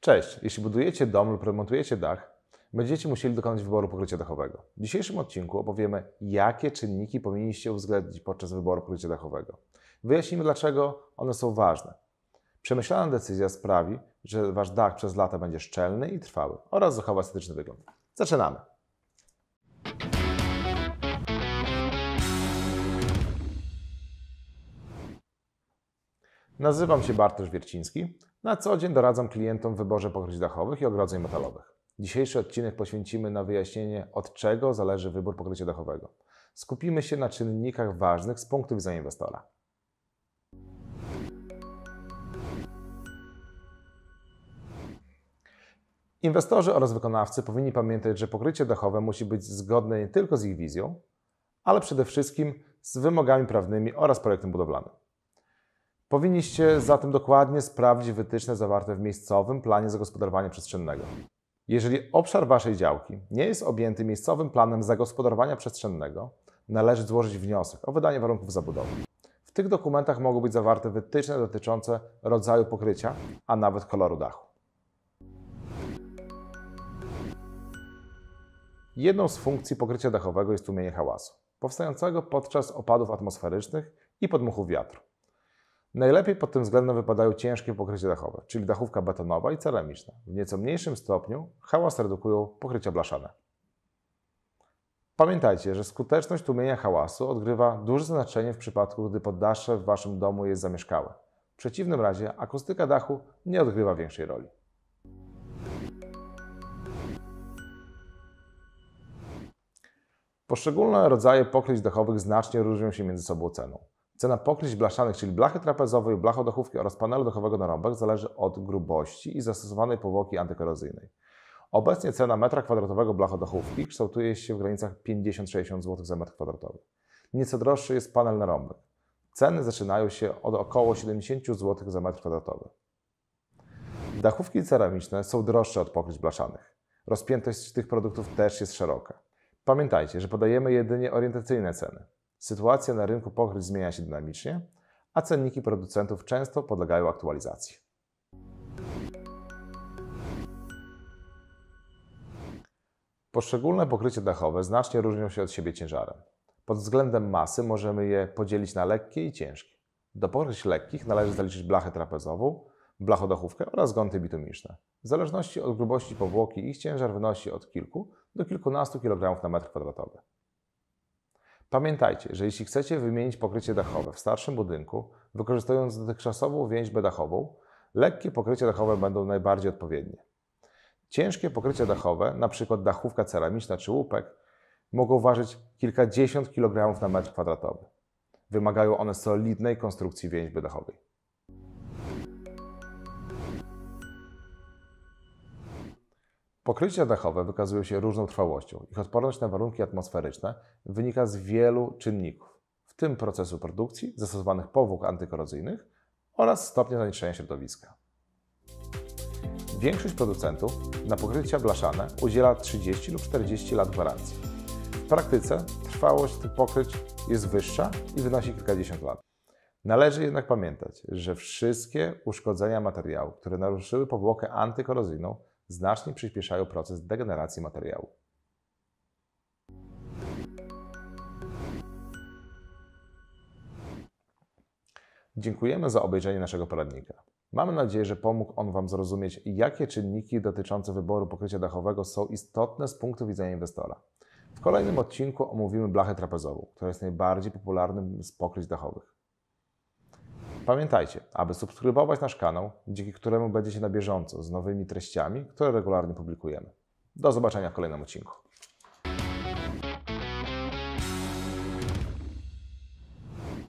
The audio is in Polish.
Cześć, jeśli budujecie dom lub remontujecie dach, będziecie musieli dokonać wyboru pokrycia dachowego. W dzisiejszym odcinku opowiemy, jakie czynniki powinniście uwzględnić podczas wyboru pokrycia dachowego. Wyjaśnimy, dlaczego one są ważne. Przemyślana decyzja sprawi, że Wasz dach przez lata będzie szczelny i trwały oraz zachowa estetyczny wygląd. Zaczynamy! Nazywam się Bartosz Wierciński, na co dzień doradzam klientom w wyborze pokryć dachowych i ogrodzeń metalowych. Dzisiejszy odcinek poświęcimy na wyjaśnienie, od czego zależy wybór pokrycia dachowego. Skupimy się na czynnikach ważnych z punktu widzenia inwestora. Inwestorzy oraz wykonawcy powinni pamiętać, że pokrycie dachowe musi być zgodne nie tylko z ich wizją, ale przede wszystkim z wymogami prawnymi oraz projektem budowlanym. Powinniście zatem dokładnie sprawdzić wytyczne zawarte w miejscowym planie zagospodarowania przestrzennego. Jeżeli obszar Waszej działki nie jest objęty miejscowym planem zagospodarowania przestrzennego, należy złożyć wniosek o wydanie warunków zabudowy. W tych dokumentach mogą być zawarte wytyczne dotyczące rodzaju pokrycia, a nawet koloru dachu. Jedną z funkcji pokrycia dachowego jest tłumienie hałasu, powstającego podczas opadów atmosferycznych i podmuchów wiatru. Najlepiej pod tym względem wypadają ciężkie pokrycie dachowe, czyli dachówka betonowa i ceramiczna. W nieco mniejszym stopniu hałas redukują pokrycia blaszane. Pamiętajcie, że skuteczność tłumienia hałasu odgrywa duże znaczenie w przypadku, gdy poddasze w Waszym domu jest zamieszkałe. W przeciwnym razie akustyka dachu nie odgrywa większej roli. Poszczególne rodzaje pokryć dachowych znacznie różnią się między sobą ceną. Cena pokryć blaszanych, czyli blachy trapezowej, blachodochówki oraz panelu dachowego na rąbek zależy od grubości i zastosowanej powłoki antykorozyjnej. Obecnie cena metra kwadratowego blachodochówki kształtuje się w granicach 50-60 zł za metr kwadratowy. Nieco droższy jest panel na rąbek. Ceny zaczynają się od około 70 zł za metr kwadratowy. Dachówki ceramiczne są droższe od pokryć blaszanych. Rozpiętość tych produktów też jest szeroka. Pamiętajcie, że podajemy jedynie orientacyjne ceny. Sytuacja na rynku pokryć zmienia się dynamicznie, a cenniki producentów często podlegają aktualizacji. Poszczególne pokrycie dachowe znacznie różnią się od siebie ciężarem. Pod względem masy możemy je podzielić na lekkie i ciężkie. Do pokryć lekkich należy zaliczyć blachę trapezową, blachodachówkę oraz gąty bitumiczne. W zależności od grubości powłoki ich ciężar wynosi od kilku do kilkunastu kilogramów na metr kwadratowy. Pamiętajcie, że jeśli chcecie wymienić pokrycie dachowe w starszym budynku, wykorzystując dotychczasową więźbę dachową, lekkie pokrycie dachowe będą najbardziej odpowiednie. Ciężkie pokrycie dachowe, np. dachówka ceramiczna czy łupek, mogą ważyć kilkadziesiąt kilogramów na metr kwadratowy. Wymagają one solidnej konstrukcji więźby dachowej. Pokrycia dachowe wykazują się różną trwałością. Ich odporność na warunki atmosferyczne wynika z wielu czynników, w tym procesu produkcji, zastosowanych powłók antykorozyjnych oraz stopnia zanieczyszczenia środowiska. Większość producentów na pokrycia blaszane udziela 30 lub 40 lat gwarancji. W praktyce trwałość tych pokryć jest wyższa i wynosi kilkadziesiąt lat. Należy jednak pamiętać, że wszystkie uszkodzenia materiału, które naruszyły powłokę antykorozyjną, znacznie przyspieszają proces degeneracji materiału. Dziękujemy za obejrzenie naszego poradnika. Mamy nadzieję, że pomógł on Wam zrozumieć, jakie czynniki dotyczące wyboru pokrycia dachowego są istotne z punktu widzenia inwestora. W kolejnym odcinku omówimy blachę trapezową, która jest najbardziej popularnym z pokryć dachowych. Pamiętajcie, aby subskrybować nasz kanał, dzięki któremu będziecie na bieżąco z nowymi treściami, które regularnie publikujemy. Do zobaczenia w kolejnym odcinku.